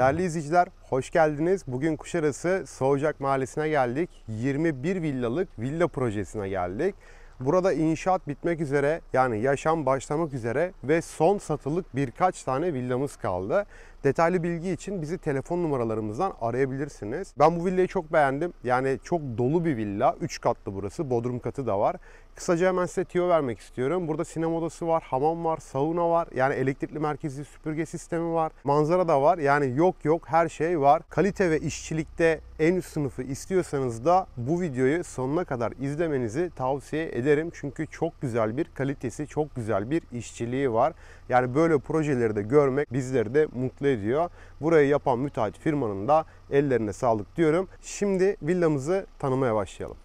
Değerli izleyiciler, hoş geldiniz. Bugün Kuşarası Soğucak Mahallesi'ne geldik. 21 villalık villa projesine geldik. Burada inşaat bitmek üzere, yani yaşam başlamak üzere ve son satılık birkaç tane villamız kaldı. Detaylı bilgi için bizi telefon numaralarımızdan arayabilirsiniz. Ben bu villayı çok beğendim. Yani çok dolu bir villa. 3 katlı burası. Bodrum katı da var. Kısaca hemen size tüyo vermek istiyorum. Burada sinema odası var, hamam var, sauna var. Yani elektrikli merkezli süpürge sistemi var. Manzara da var. Yani yok yok her şey var. Kalite ve işçilikte en üst sınıfı istiyorsanız da bu videoyu sonuna kadar izlemenizi tavsiye ederim. Çünkü çok güzel bir kalitesi, çok güzel bir işçiliği var. Yani böyle projeleri de görmek bizleri de mutlu ediyor. Burayı yapan müteahhit firmanın da Ellerine sağlık diyorum. Şimdi villamızı tanımaya başlayalım.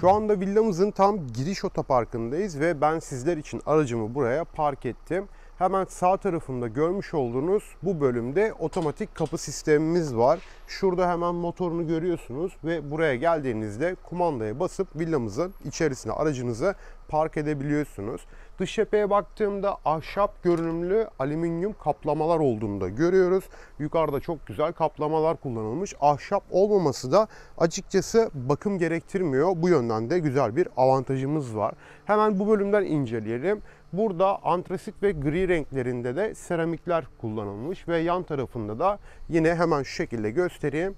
Şu anda villamızın tam giriş otoparkındayız ve ben sizler için aracımı buraya park ettim. Hemen sağ tarafımda görmüş olduğunuz bu bölümde otomatik kapı sistemimiz var. Şurada hemen motorunu görüyorsunuz ve buraya geldiğinizde kumandaya basıp villamızın içerisine aracınızı park edebiliyorsunuz. Dış cepheye baktığımda ahşap görünümlü alüminyum kaplamalar olduğunu da görüyoruz. Yukarıda çok güzel kaplamalar kullanılmış. Ahşap olmaması da açıkçası bakım gerektirmiyor. Bu yönden de güzel bir avantajımız var. Hemen bu bölümden inceleyelim. Burada antrasit ve gri renklerinde de seramikler kullanılmış ve yan tarafında da yine hemen şu şekilde göstereyim.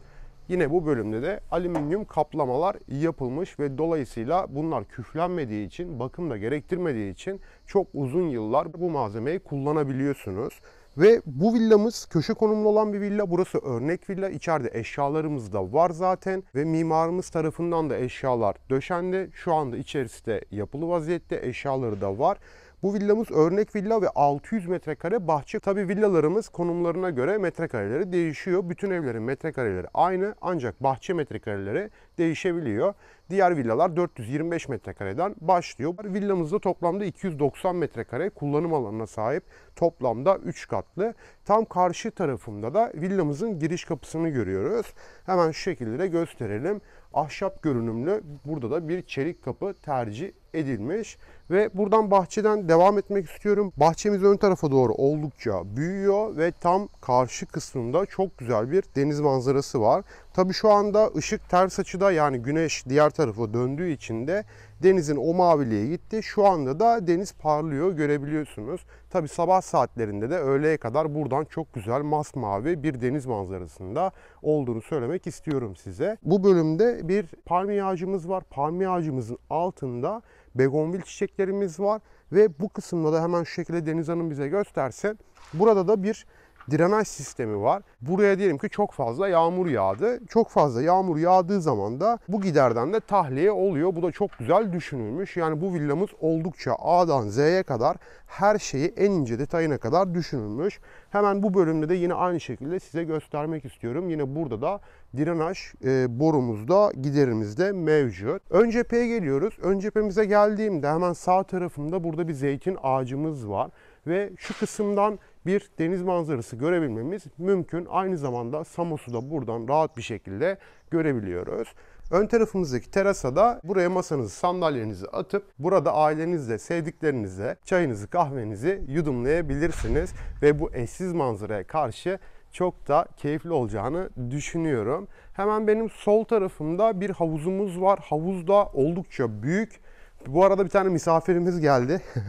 Yine bu bölümde de alüminyum kaplamalar yapılmış ve dolayısıyla bunlar küflenmediği için, bakım da gerektirmediği için çok uzun yıllar bu malzemeyi kullanabiliyorsunuz. Ve bu villamız köşe konumlu olan bir villa. Burası örnek villa. İçeride eşyalarımız da var zaten. Ve mimarımız tarafından da eşyalar döşendi. Şu anda içerisinde yapılı vaziyette eşyaları da var. Bu villamız örnek villa ve 600 metrekare bahçe. Tabi villalarımız konumlarına göre metrekareleri değişiyor. Bütün evlerin metrekareleri aynı ancak bahçe metrekareleri değişebiliyor. Diğer villalar 425 metrekareden başlıyor. Villamızda toplamda 290 metrekare kullanım alanına sahip. Toplamda 3 katlı. Tam karşı tarafımda da villamızın giriş kapısını görüyoruz. Hemen şu şekilde de gösterelim. Ahşap görünümlü burada da bir çelik kapı tercih edilmiş. Ve buradan bahçeden devam etmek istiyorum. Bahçemiz ön tarafa doğru oldukça büyüyor ve tam karşı kısmında çok güzel bir deniz manzarası var. Tabii şu anda ışık ters açıda yani güneş diğer tarafa döndüğü için de denizin o maviliğe gitti. Şu anda da deniz parlıyor görebiliyorsunuz. Tabi sabah saatlerinde de öğleye kadar buradan çok güzel masmavi bir deniz manzarasında olduğunu söylemek istiyorum size. Bu bölümde bir palmiye ağacımız var. Palmiye ağacımızın altında begonvil çiçeklerimiz var. Ve bu kısımda da hemen şu şekilde Deniz Hanım bize gösterse burada da bir drenaj sistemi var. Buraya diyelim ki çok fazla yağmur yağdı. Çok fazla yağmur yağdığı zaman da bu giderden de tahliye oluyor. Bu da çok güzel düşünülmüş. Yani bu villamız oldukça A'dan Z'ye kadar her şeyi en ince detayına kadar düşünülmüş. Hemen bu bölümde de yine aynı şekilde size göstermek istiyorum. Yine burada da drenaj e, borumuzda giderimizde mevcut. Ön cepheye geliyoruz. Ön cephemize geldiğimde hemen sağ tarafımda burada bir zeytin ağacımız var ve şu kısımdan bir deniz manzarası görebilmemiz mümkün. Aynı zamanda Samos'u da buradan rahat bir şekilde görebiliyoruz. Ön tarafımızdaki terasa da buraya masanızı, sandalyenizi atıp burada ailenizle, sevdiklerinizle çayınızı, kahvenizi yudumlayabilirsiniz. Ve bu eşsiz manzaraya karşı çok da keyifli olacağını düşünüyorum. Hemen benim sol tarafımda bir havuzumuz var. Havuz da oldukça büyük. Bu arada bir tane misafirimiz geldi.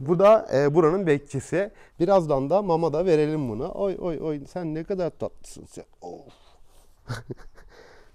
Bu da e, buranın bekçisi. Birazdan da mama da verelim bunu. Oy oy oy sen ne kadar tatlısın sen. Of.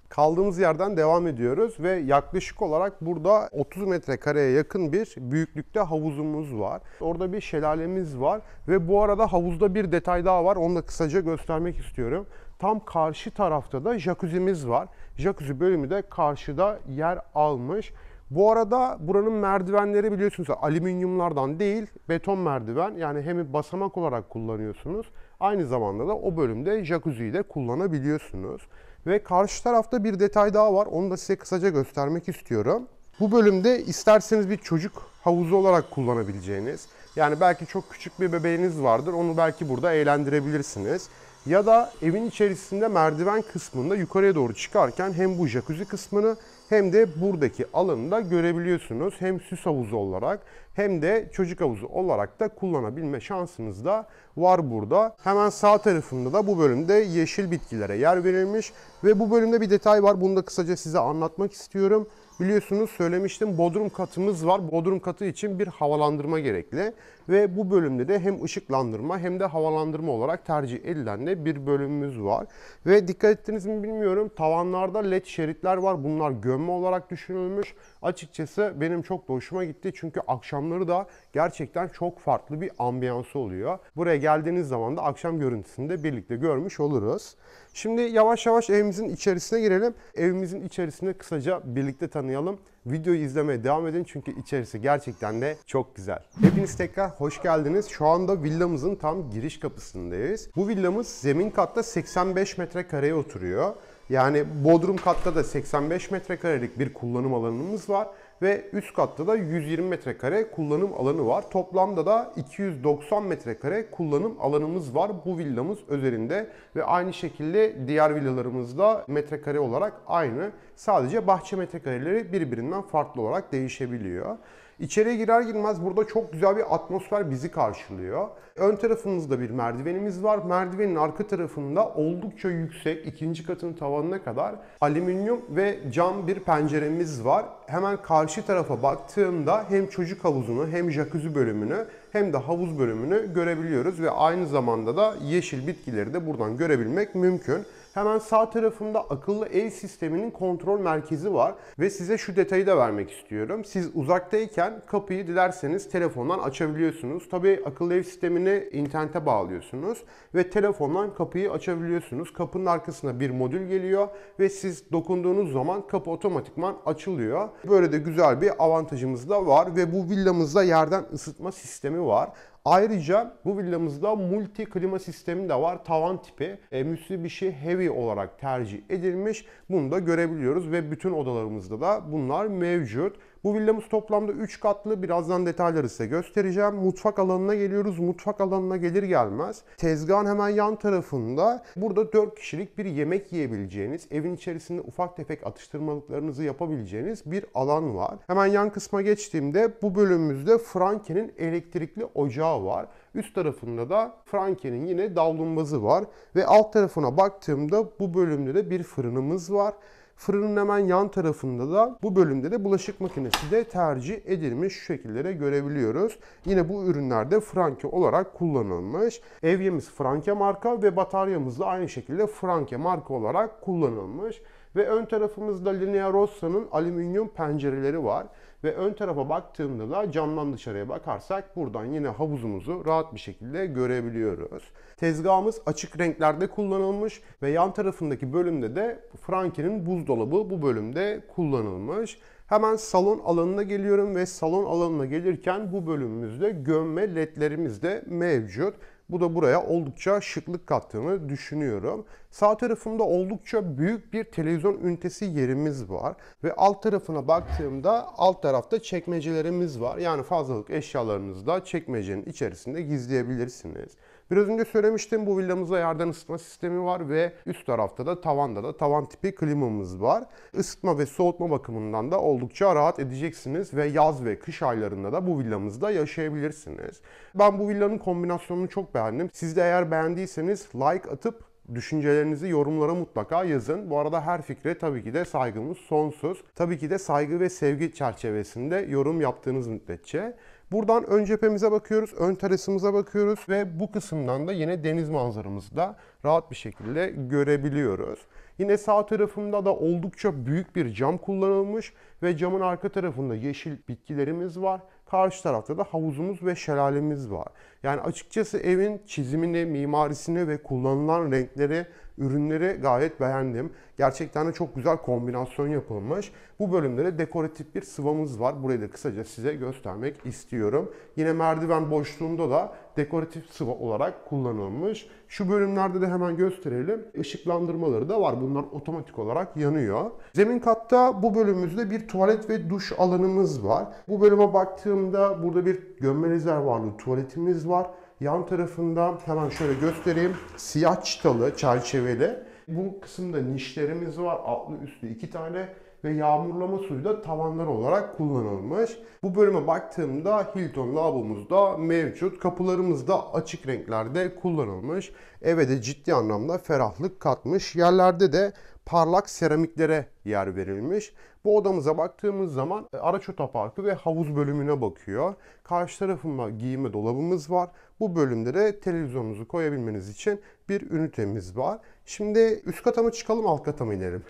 Kaldığımız yerden devam ediyoruz ve yaklaşık olarak burada 30 metrekareye yakın bir büyüklükte havuzumuz var. Orada bir şelalemiz var ve bu arada havuzda bir detay daha var. Onu da kısaca göstermek istiyorum. Tam karşı tarafta da jacuzzi'miz var. Jacuzzi bölümü de karşıda yer almış. Bu arada buranın merdivenleri biliyorsunuz alüminyumlardan değil beton merdiven. Yani hem basamak olarak kullanıyorsunuz. Aynı zamanda da o bölümde jacuzziyi de kullanabiliyorsunuz. Ve karşı tarafta bir detay daha var. Onu da size kısaca göstermek istiyorum. Bu bölümde isterseniz bir çocuk havuzu olarak kullanabileceğiniz, yani belki çok küçük bir bebeğiniz vardır, onu belki burada eğlendirebilirsiniz. Ya da evin içerisinde merdiven kısmında yukarıya doğru çıkarken hem bu jacuzzi kısmını hem de buradaki alanında görebiliyorsunuz. Hem süs havuzu olarak hem de çocuk havuzu olarak da kullanabilme şansınız da var burada. Hemen sağ tarafında da bu bölümde yeşil bitkilere yer verilmiş ve bu bölümde bir detay var. Bunu da kısaca size anlatmak istiyorum. Biliyorsunuz söylemiştim bodrum katımız var. Bodrum katı için bir havalandırma gerekli. Ve bu bölümde de hem ışıklandırma hem de havalandırma olarak tercih edilen de bir bölümümüz var. Ve dikkat ettiniz mi bilmiyorum tavanlarda led şeritler var. Bunlar gömme olarak düşünülmüş. Açıkçası benim çok da hoşuma gitti. Çünkü akşamları da gerçekten çok farklı bir ambiyansı oluyor. Buraya geldiğiniz zaman da akşam görüntüsünü de birlikte görmüş oluruz. Şimdi yavaş yavaş evimizin içerisine girelim. Evimizin içerisinde kısaca birlikte tanıyalım. Videoyu izlemeye devam edin çünkü içerisi gerçekten de çok güzel. Hepiniz tekrar hoş geldiniz. Şu anda villamızın tam giriş kapısındayız. Bu villamız zemin katta 85 metrekareye oturuyor. Yani bodrum katta da 85 metrekarelik bir kullanım alanımız var ve üst katta da 120 metrekare kullanım alanı var. Toplamda da 290 metrekare kullanım alanımız var bu villamız üzerinde. ve aynı şekilde diğer villalarımızda metrekare olarak aynı. Sadece bahçe metrekareleri birbirinden farklı olarak değişebiliyor. İçeriye girer girmez burada çok güzel bir atmosfer bizi karşılıyor. Ön tarafımızda bir merdivenimiz var. Merdivenin arka tarafında oldukça yüksek ikinci katın tavanına kadar alüminyum ve cam bir penceremiz var. Hemen karşı tarafa baktığımda hem çocuk havuzunu hem jacuzzi bölümünü hem de havuz bölümünü görebiliyoruz ve aynı zamanda da yeşil bitkileri de buradan görebilmek mümkün. Hemen sağ tarafımda akıllı el sisteminin kontrol merkezi var ve size şu detayı da vermek istiyorum. Siz uzaktayken kapıyı dilerseniz telefondan açabiliyorsunuz. Tabii akıllı ev sistemini internete bağlıyorsunuz ve telefondan kapıyı açabiliyorsunuz. Kapının arkasına bir modül geliyor ve siz dokunduğunuz zaman kapı otomatikman açılıyor. Böyle de güzel bir avantajımız da var ve bu villamızda yerden ısıtma sistemi var. Ayrıca bu villamızda multi klima sistemi de var. Tavan tipi e, Mitsubishi şey Heavy olarak tercih edilmiş. Bunu da görebiliyoruz ve bütün odalarımızda da bunlar mevcut. Bu villamız toplamda 3 katlı. Birazdan detayları size göstereceğim. Mutfak alanına geliyoruz. Mutfak alanına gelir gelmez tezgahın hemen yan tarafında burada 4 kişilik bir yemek yiyebileceğiniz, evin içerisinde ufak tefek atıştırmalıklarınızı yapabileceğiniz bir alan var. Hemen yan kısma geçtiğimde bu bölümümüzde Franken'in elektrikli ocağı var. Üst tarafında da Franken'in yine davlumbazı var ve alt tarafına baktığımda bu bölümde de bir fırınımız var. Fırının hemen yan tarafında da bu bölümde de bulaşık makinesi de tercih edilmiş şu şekillere görebiliyoruz. Yine bu ürünlerde Franke olarak kullanılmış. Evyemiz Franke marka ve bataryamız da aynı şekilde Franke marka olarak kullanılmış. Ve ön tarafımızda Linea Rossa'nın alüminyum pencereleri var. Ve ön tarafa baktığımda da camdan dışarıya bakarsak buradan yine havuzumuzu rahat bir şekilde görebiliyoruz. Tezgahımız açık renklerde kullanılmış ve yan tarafındaki bölümde de Franken'in buzdolabı bu bölümde kullanılmış. Hemen salon alanına geliyorum ve salon alanına gelirken bu bölümümüzde gömme ledlerimiz de mevcut. Bu da buraya oldukça şıklık kattığını düşünüyorum. Sağ tarafımda oldukça büyük bir televizyon ünitesi yerimiz var. Ve alt tarafına baktığımda alt tarafta çekmecelerimiz var. Yani fazlalık eşyalarınızı da çekmecenin içerisinde gizleyebilirsiniz. Biraz önce söylemiştim bu villamızda yerden ısıtma sistemi var ve üst tarafta da tavanda da tavan tipi klimamız var. Isıtma ve soğutma bakımından da oldukça rahat edeceksiniz ve yaz ve kış aylarında da bu villamızda yaşayabilirsiniz. Ben bu villanın kombinasyonunu çok beğendim. Siz de eğer beğendiyseniz like atıp Düşüncelerinizi yorumlara mutlaka yazın. Bu arada her fikre tabii ki de saygımız sonsuz. Tabii ki de saygı ve sevgi çerçevesinde yorum yaptığınız müddetçe. Buradan ön cephemize bakıyoruz, ön terasımıza bakıyoruz ve bu kısımdan da yine deniz manzaramızı da rahat bir şekilde görebiliyoruz. Yine sağ tarafımda da oldukça büyük bir cam kullanılmış ve camın arka tarafında yeşil bitkilerimiz var. Karşı tarafta da havuzumuz ve şelalemiz var. Yani açıkçası evin çizimini, mimarisini ve kullanılan renkleri, ürünleri gayet beğendim. Gerçekten de çok güzel kombinasyon yapılmış. Bu bölümlere dekoratif bir sıvamız var. Burayı da kısaca size göstermek istiyorum. Yine merdiven boşluğunda da dekoratif sıva olarak kullanılmış. Şu bölümlerde de hemen gösterelim. Işıklandırmaları da var. Bunlar otomatik olarak yanıyor. Zemin katta bu bölümümüzde bir tuvalet ve duş alanımız var. Bu bölüme baktığımda burada bir gömme rezervuarlı tuvaletimiz var. Yan tarafında hemen şöyle göstereyim. Siyah çıtalı, çerçeveli. Bu kısımda nişlerimiz var. Altlı üstlü iki tane ve yağmurlama suyu da tavanlar olarak kullanılmış. Bu bölüme baktığımda Hilton lavabomuz da mevcut. Kapılarımız da açık renklerde kullanılmış. Eve de ciddi anlamda ferahlık katmış. Yerlerde de parlak seramiklere yer verilmiş. Bu odamıza baktığımız zaman e, araç otoparkı ve havuz bölümüne bakıyor. Karşı tarafında giyime dolabımız var. Bu bölümde de televizyonunuzu koyabilmeniz için bir ünitemiz var. Şimdi üst kata mı çıkalım alt kata mı inelim?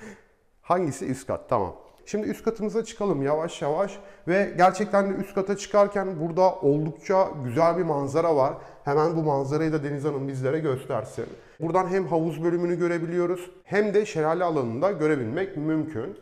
Hangisi üst kat? Tamam. Şimdi üst katımıza çıkalım yavaş yavaş ve gerçekten de üst kata çıkarken burada oldukça güzel bir manzara var. Hemen bu manzarayı da Deniz Hanım bizlere göstersin. Buradan hem havuz bölümünü görebiliyoruz hem de şelale alanını da görebilmek mümkün.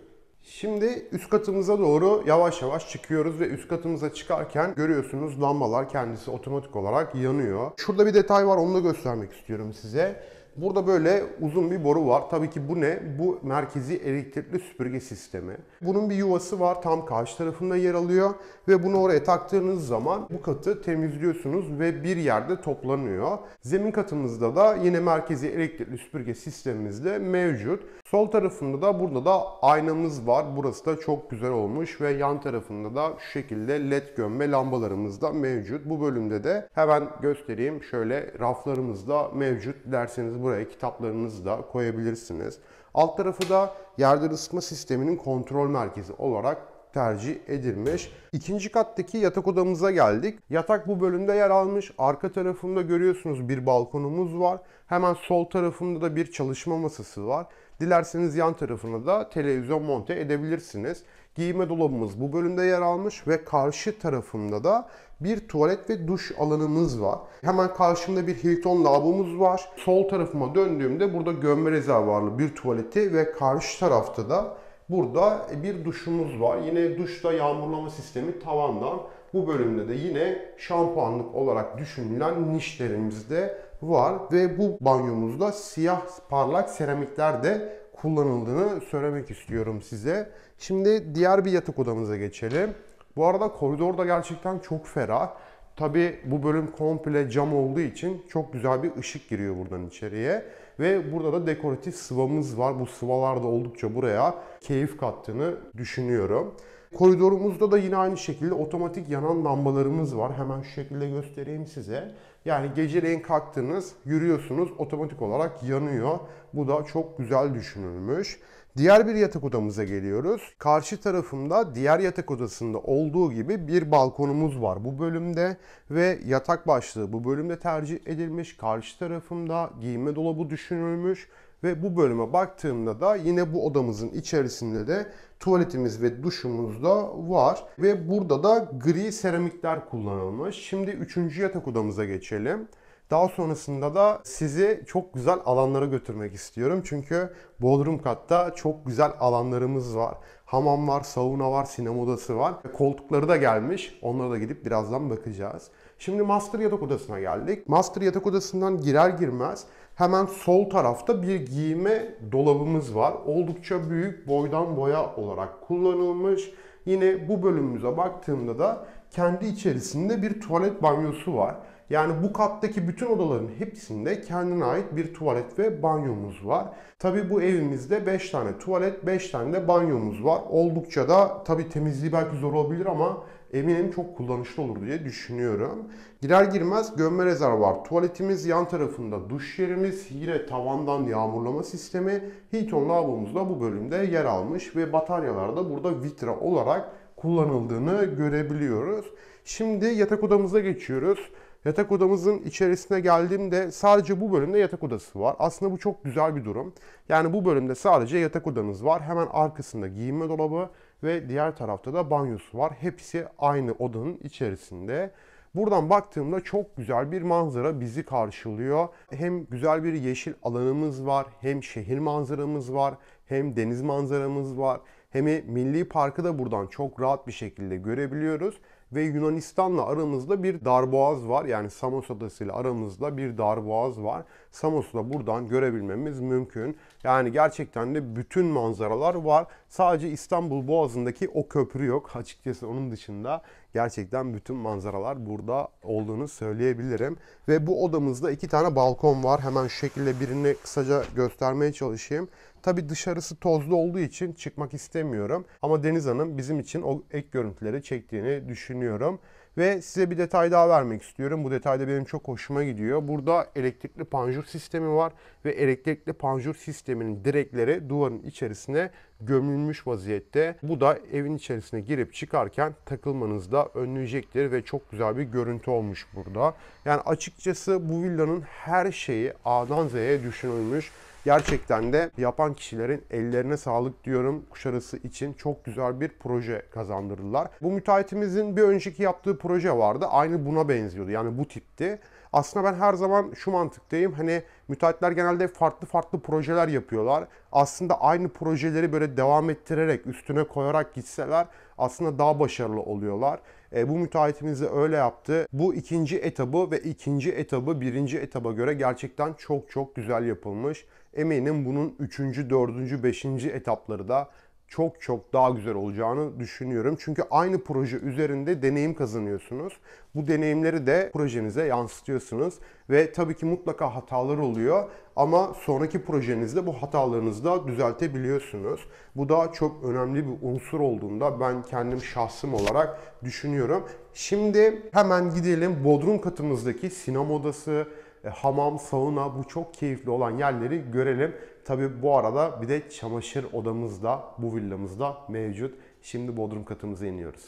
Şimdi üst katımıza doğru yavaş yavaş çıkıyoruz ve üst katımıza çıkarken görüyorsunuz lambalar kendisi otomatik olarak yanıyor. Şurada bir detay var onu da göstermek istiyorum size. Burada böyle uzun bir boru var. Tabii ki bu ne? Bu merkezi elektrikli süpürge sistemi. Bunun bir yuvası var. Tam karşı tarafında yer alıyor. Ve bunu oraya taktığınız zaman bu katı temizliyorsunuz ve bir yerde toplanıyor. Zemin katımızda da yine merkezi elektrikli süpürge sistemimizde mevcut. Sol tarafında da burada da aynamız var. Burası da çok güzel olmuş ve yan tarafında da şu şekilde led gömme lambalarımız da mevcut. Bu bölümde de hemen göstereyim. Şöyle raflarımız da mevcut. Derseniz buraya kitaplarınızı da koyabilirsiniz. Alt tarafı da yerde ısıtma sisteminin kontrol merkezi olarak tercih edilmiş. İkinci kattaki yatak odamıza geldik. Yatak bu bölümde yer almış. Arka tarafımda görüyorsunuz bir balkonumuz var. Hemen sol tarafımda da bir çalışma masası var. Dilerseniz yan tarafına da televizyon monte edebilirsiniz giyime dolabımız bu bölümde yer almış ve karşı tarafında da bir tuvalet ve duş alanımız var. Hemen karşımda bir Hilton lavabomuz var. Sol tarafıma döndüğümde burada gömme rezervuarlı bir tuvaleti ve karşı tarafta da burada bir duşumuz var. Yine duşta yağmurlama sistemi tavandan. Bu bölümde de yine şampuanlık olarak düşünülen nişlerimiz de var ve bu banyomuzda siyah parlak seramikler de kullanıldığını söylemek istiyorum size. Şimdi diğer bir yatak odamıza geçelim. Bu arada koridor da gerçekten çok ferah. Tabi bu bölüm komple cam olduğu için çok güzel bir ışık giriyor buradan içeriye. Ve burada da dekoratif sıvamız var. Bu sıvalar da oldukça buraya keyif kattığını düşünüyorum. Koridorumuzda da yine aynı şekilde otomatik yanan lambalarımız var. Hemen şu şekilde göstereyim size. Yani geceleyin kalktınız, yürüyorsunuz, otomatik olarak yanıyor. Bu da çok güzel düşünülmüş. Diğer bir yatak odamıza geliyoruz. Karşı tarafımda diğer yatak odasında olduğu gibi bir balkonumuz var bu bölümde ve yatak başlığı bu bölümde tercih edilmiş. Karşı tarafımda giyinme dolabı düşünülmüş ve bu bölüme baktığımda da yine bu odamızın içerisinde de tuvaletimiz ve duşumuz da var. Ve burada da gri seramikler kullanılmış. Şimdi üçüncü yatak odamıza geçelim. Daha sonrasında da sizi çok güzel alanlara götürmek istiyorum. Çünkü bodrum katta çok güzel alanlarımız var. Hamam var, sauna var, sinema odası var. Koltukları da gelmiş. Onlara da gidip birazdan bakacağız. Şimdi master yatak odasına geldik. Master yatak odasından girer girmez Hemen sol tarafta bir giyime dolabımız var. Oldukça büyük boydan boya olarak kullanılmış. Yine bu bölümümüze baktığımda da kendi içerisinde bir tuvalet banyosu var. Yani bu kattaki bütün odaların hepsinde kendine ait bir tuvalet ve banyomuz var. Tabi bu evimizde 5 tane tuvalet, 5 tane de banyomuz var. Oldukça da tabi temizliği belki zor olabilir ama eminim çok kullanışlı olur diye düşünüyorum. Girer girmez gömme rezervuar tuvaletimiz, yan tarafında duş yerimiz, yine tavandan yağmurlama sistemi, Hilton lavabomuz da bu bölümde yer almış ve bataryalar da burada vitra olarak kullanıldığını görebiliyoruz. Şimdi yatak odamıza geçiyoruz. Yatak odamızın içerisine geldiğimde sadece bu bölümde yatak odası var. Aslında bu çok güzel bir durum. Yani bu bölümde sadece yatak odanız var. Hemen arkasında giyinme dolabı ve diğer tarafta da banyosu var. Hepsi aynı odanın içerisinde. Buradan baktığımda çok güzel bir manzara bizi karşılıyor. Hem güzel bir yeşil alanımız var, hem şehir manzaramız var, hem deniz manzaramız var. Hem milli parkı da buradan çok rahat bir şekilde görebiliyoruz ve Yunanistan'la aramızda bir darboğaz var. Yani Samos adası ile aramızda bir darboğaz var. Samos'u da buradan görebilmemiz mümkün. Yani gerçekten de bütün manzaralar var. Sadece İstanbul Boğazı'ndaki o köprü yok. Açıkçası onun dışında Gerçekten bütün manzaralar burada olduğunu söyleyebilirim. Ve bu odamızda iki tane balkon var. Hemen şu şekilde birini kısaca göstermeye çalışayım. Tabi dışarısı tozlu olduğu için çıkmak istemiyorum. Ama Deniz Hanım bizim için o ek görüntüleri çektiğini düşünüyorum. Ve size bir detay daha vermek istiyorum. Bu detay da benim çok hoşuma gidiyor. Burada elektrikli panjur sistemi var ve elektrikli panjur sisteminin direkleri duvarın içerisine gömülmüş vaziyette. Bu da evin içerisine girip çıkarken takılmanızı da önleyecektir ve çok güzel bir görüntü olmuş burada. Yani açıkçası bu villanın her şeyi A'dan Z'ye düşünülmüş. Gerçekten de yapan kişilerin ellerine sağlık diyorum. Kuşarısı için çok güzel bir proje kazandırdılar. Bu müteahhitimizin bir önceki yaptığı proje vardı. Aynı buna benziyordu. Yani bu tipti. Aslında ben her zaman şu mantıktayım. Hani müteahhitler genelde farklı farklı projeler yapıyorlar. Aslında aynı projeleri böyle devam ettirerek, üstüne koyarak gitseler aslında daha başarılı oluyorlar. E, bu müteahhitimiz de öyle yaptı. Bu ikinci etabı ve ikinci etabı birinci etaba göre gerçekten çok çok güzel yapılmış eminim bunun 3. 4. 5. etapları da çok çok daha güzel olacağını düşünüyorum. Çünkü aynı proje üzerinde deneyim kazanıyorsunuz. Bu deneyimleri de projenize yansıtıyorsunuz ve tabii ki mutlaka hatalar oluyor ama sonraki projenizde bu hatalarınızı da düzeltebiliyorsunuz. Bu da çok önemli bir unsur olduğunda ben kendim şahsım olarak düşünüyorum. Şimdi hemen gidelim bodrum katımızdaki sinema odası e, hamam, sauna bu çok keyifli olan yerleri görelim. Tabi bu arada bir de çamaşır odamız da bu villamızda mevcut. Şimdi bodrum katımıza iniyoruz.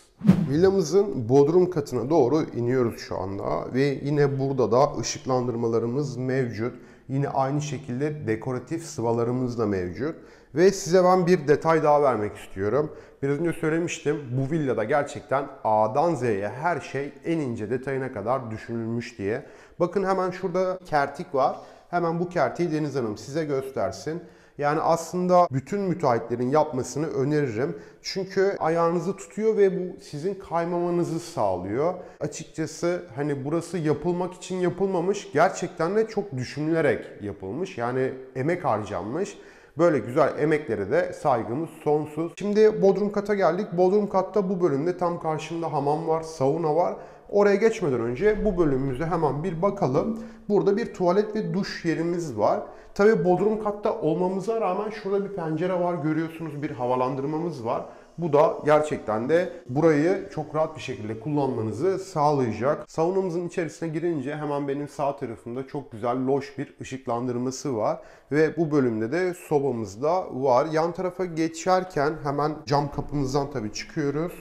Villamızın bodrum katına doğru iniyoruz şu anda ve yine burada da ışıklandırmalarımız mevcut. Yine aynı şekilde dekoratif sıvalarımız da mevcut. Ve size ben bir detay daha vermek istiyorum. Biraz önce söylemiştim bu villada gerçekten A'dan Z'ye her şey en ince detayına kadar düşünülmüş diye. Bakın hemen şurada kertik var. Hemen bu kertiği Deniz Hanım size göstersin. Yani aslında bütün müteahhitlerin yapmasını öneririm. Çünkü ayağınızı tutuyor ve bu sizin kaymamanızı sağlıyor. Açıkçası hani burası yapılmak için yapılmamış. Gerçekten de çok düşünülerek yapılmış. Yani emek harcanmış. Böyle güzel emeklere de saygımız sonsuz. Şimdi Bodrum kata geldik. Bodrum katta bu bölümde tam karşımda hamam var, sauna var Oraya geçmeden önce bu bölümümüze hemen bir bakalım. Burada bir tuvalet ve duş yerimiz var. Tabi bodrum katta olmamıza rağmen şurada bir pencere var görüyorsunuz bir havalandırmamız var. Bu da gerçekten de burayı çok rahat bir şekilde kullanmanızı sağlayacak. Savunumuzun içerisine girince hemen benim sağ tarafımda çok güzel loş bir ışıklandırması var. Ve bu bölümde de sobamız da var. Yan tarafa geçerken hemen cam kapımızdan tabii çıkıyoruz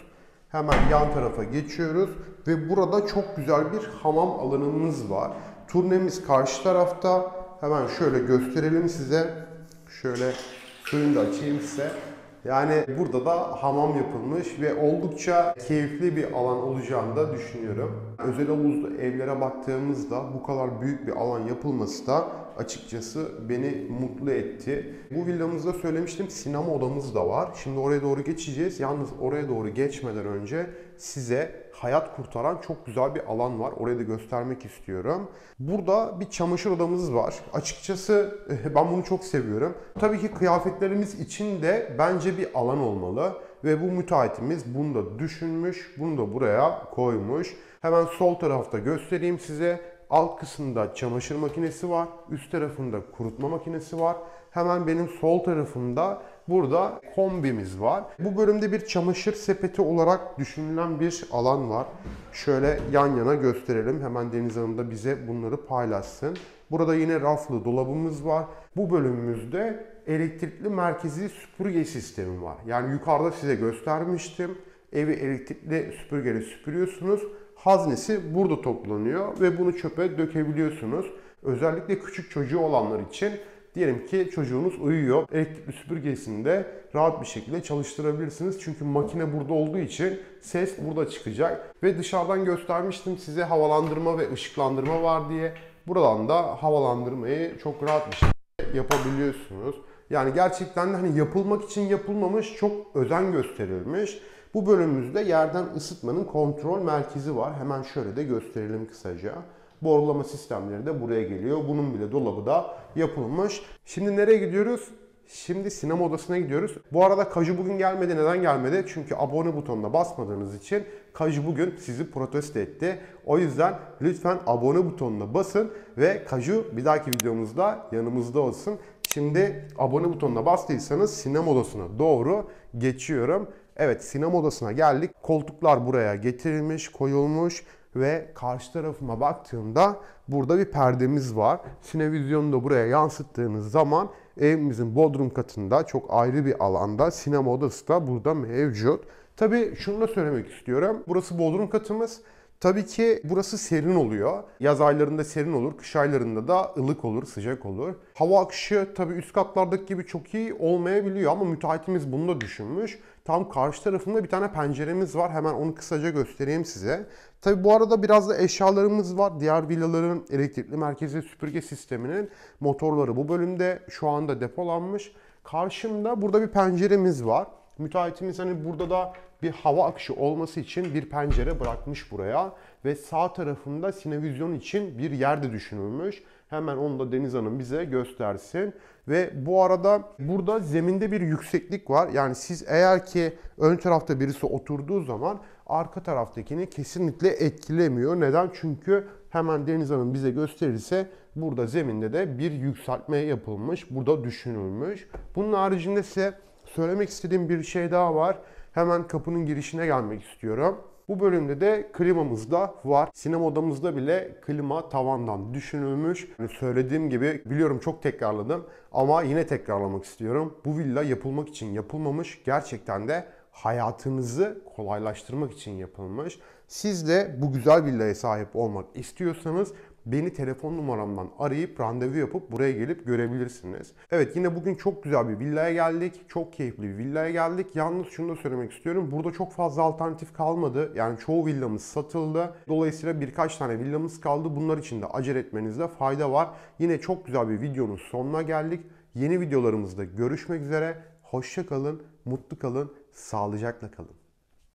Hemen yan tarafa geçiyoruz ve burada çok güzel bir hamam alanımız var. Turnemiz karşı tarafta. Hemen şöyle gösterelim size. Şöyle suyunu da açayım size. Yani burada da hamam yapılmış ve oldukça keyifli bir alan olacağını da düşünüyorum. Özel havuzlu evlere baktığımızda bu kadar büyük bir alan yapılması da açıkçası beni mutlu etti. Bu villamızda söylemiştim sinema odamız da var. Şimdi oraya doğru geçeceğiz. Yalnız oraya doğru geçmeden önce size hayat kurtaran çok güzel bir alan var. Orayı da göstermek istiyorum. Burada bir çamaşır odamız var. Açıkçası ben bunu çok seviyorum. Tabii ki kıyafetlerimiz için de bence bir alan olmalı ve bu müteahhitimiz bunu da düşünmüş, bunu da buraya koymuş. Hemen sol tarafta göstereyim size. Alt kısımda çamaşır makinesi var. Üst tarafında kurutma makinesi var. Hemen benim sol tarafımda burada kombimiz var. Bu bölümde bir çamaşır sepeti olarak düşünülen bir alan var. Şöyle yan yana gösterelim. Hemen Deniz Hanım da bize bunları paylaşsın. Burada yine raflı dolabımız var. Bu bölümümüzde elektrikli merkezi süpürge sistemi var. Yani yukarıda size göstermiştim. Evi elektrikli süpürgeyle süpürüyorsunuz haznesi burada toplanıyor ve bunu çöpe dökebiliyorsunuz. Özellikle küçük çocuğu olanlar için diyelim ki çocuğunuz uyuyor. Elektrikli süpürgesini de rahat bir şekilde çalıştırabilirsiniz. Çünkü makine burada olduğu için ses burada çıkacak. Ve dışarıdan göstermiştim size havalandırma ve ışıklandırma var diye. Buradan da havalandırmayı çok rahat bir şekilde yapabiliyorsunuz. Yani gerçekten de hani yapılmak için yapılmamış çok özen gösterilmiş. Bu bölümümüzde yerden ısıtmanın kontrol merkezi var. Hemen şöyle de gösterelim kısaca. Borulama sistemleri de buraya geliyor. Bunun bile dolabı da yapılmış. Şimdi nereye gidiyoruz? Şimdi sinema odasına gidiyoruz. Bu arada Kaju bugün gelmedi. Neden gelmedi? Çünkü abone butonuna basmadığınız için Kaju bugün sizi protesto etti. O yüzden lütfen abone butonuna basın ve Kaju bir dahaki videomuzda yanımızda olsun. Şimdi abone butonuna bastıysanız sinema odasına doğru geçiyorum. Evet sinema odasına geldik. Koltuklar buraya getirilmiş, koyulmuş ve karşı tarafıma baktığımda burada bir perdemiz var. Sinevizyonu da buraya yansıttığınız zaman evimizin bodrum katında çok ayrı bir alanda sinema odası da burada mevcut. Tabii şunu da söylemek istiyorum. Burası bodrum katımız. Tabii ki burası serin oluyor. Yaz aylarında serin olur, kış aylarında da ılık olur, sıcak olur. Hava akışı tabii üst katlardaki gibi çok iyi olmayabiliyor ama müteahhitimiz bunu da düşünmüş. Tam karşı tarafında bir tane penceremiz var. Hemen onu kısaca göstereyim size. Tabi bu arada biraz da eşyalarımız var. Diğer villaların elektrikli merkezi süpürge sisteminin motorları bu bölümde şu anda depolanmış. Karşımda burada bir penceremiz var. Müteahhitimiz hani burada da bir hava akışı olması için bir pencere bırakmış buraya ve sağ tarafında sinevizyon için bir yer de düşünülmüş. Hemen onu da Deniz Hanım bize göstersin. Ve bu arada burada zeminde bir yükseklik var. Yani siz eğer ki ön tarafta birisi oturduğu zaman arka taraftakini kesinlikle etkilemiyor. Neden? Çünkü hemen Deniz Hanım bize gösterirse burada zeminde de bir yükseltme yapılmış. Burada düşünülmüş. Bunun haricinde ise söylemek istediğim bir şey daha var. Hemen kapının girişine gelmek istiyorum. Bu bölümde de klimamız da var. Sinema odamızda bile klima tavandan düşünülmüş. Yani söylediğim gibi biliyorum çok tekrarladım ama yine tekrarlamak istiyorum. Bu villa yapılmak için yapılmamış. Gerçekten de hayatınızı kolaylaştırmak için yapılmış. Siz de bu güzel villaya sahip olmak istiyorsanız beni telefon numaramdan arayıp randevu yapıp buraya gelip görebilirsiniz. Evet yine bugün çok güzel bir villaya geldik. Çok keyifli bir villaya geldik. Yalnız şunu da söylemek istiyorum. Burada çok fazla alternatif kalmadı. Yani çoğu villamız satıldı. Dolayısıyla birkaç tane villamız kaldı. Bunlar için de acele etmenizde fayda var. Yine çok güzel bir videonun sonuna geldik. Yeni videolarımızda görüşmek üzere. Hoşça kalın, mutlu kalın, sağlıcakla kalın.